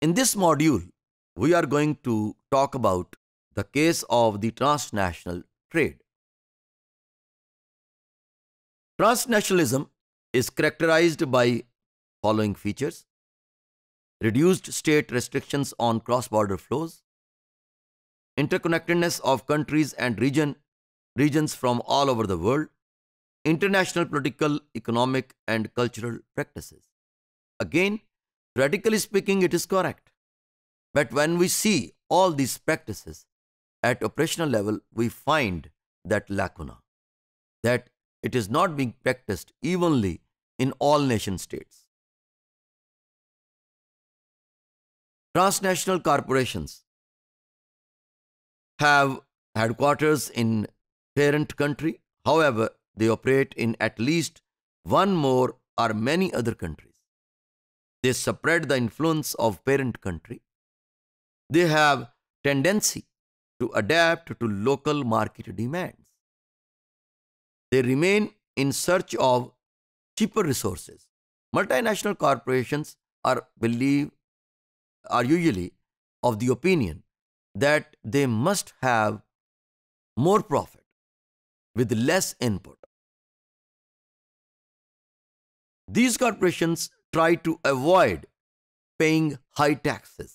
In this module, we are going to talk about the case of the transnational trade. Transnationalism is characterized by following features reduced state restrictions on cross-border flows, interconnectedness of countries and region, regions from all over the world, international political, economic and cultural practices. Again, theoretically speaking, it is correct. But when we see all these practices at operational level, we find that lacuna, that it is not being practiced evenly in all nation states. Transnational corporations have headquarters in parent country. However, they operate in at least one more or many other countries. They spread the influence of parent country. They have tendency to adapt to local market demands. They remain in search of cheaper resources. Multinational corporations are believe are usually of the opinion that they must have more profit with less input. These corporations try to avoid paying high taxes.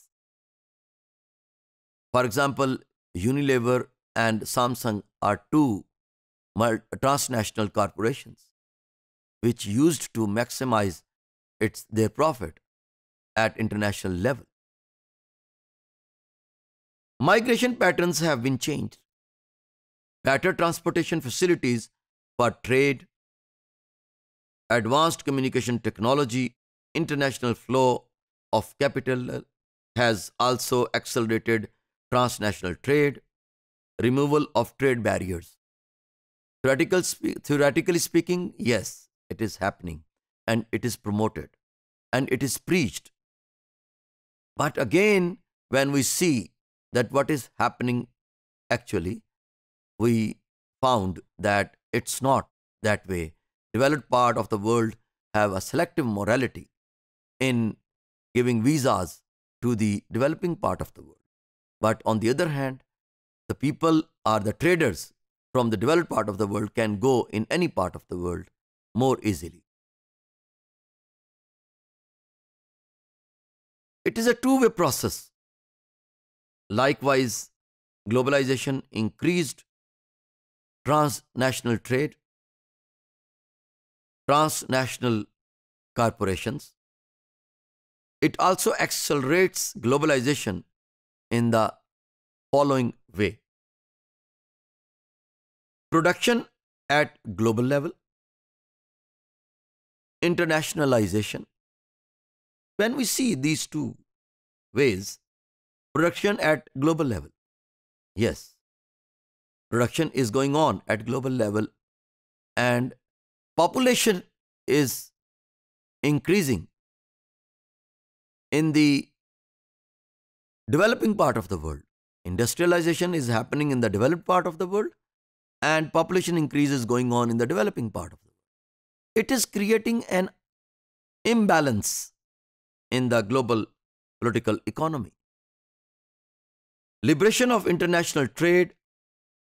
For example, Unilever and Samsung are two transnational corporations which used to maximize its, their profit at international level. Migration patterns have been changed. Better transportation facilities for trade, advanced communication technology international flow of capital has also accelerated transnational trade, removal of trade barriers. Theoretical spe theoretically speaking, yes, it is happening and it is promoted and it is preached. But again, when we see that what is happening actually, we found that it's not that way. Developed part of the world have a selective morality in giving visas to the developing part of the world. But on the other hand, the people or the traders from the developed part of the world can go in any part of the world more easily. It is a two way process. Likewise, globalization increased transnational trade, transnational corporations, it also accelerates globalization in the following way production at global level, internationalization. When we see these two ways, production at global level, yes, production is going on at global level and population is increasing in the developing part of the world. Industrialization is happening in the developed part of the world and population increase is going on in the developing part of the world. It is creating an imbalance in the global political economy. Liberation of international trade,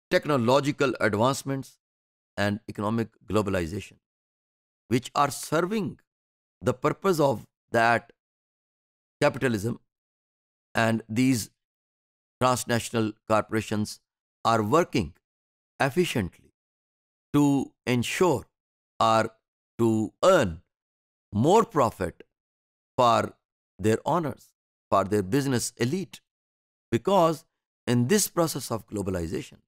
technological advancements and economic globalization, which are serving the purpose of that capitalism, and these transnational corporations are working efficiently to ensure or to earn more profit for their owners, for their business elite, because in this process of globalization,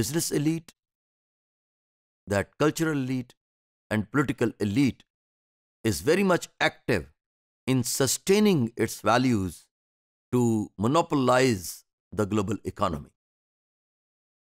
business elite, that cultural elite, and political elite is very much active in sustaining its values to monopolize the global economy.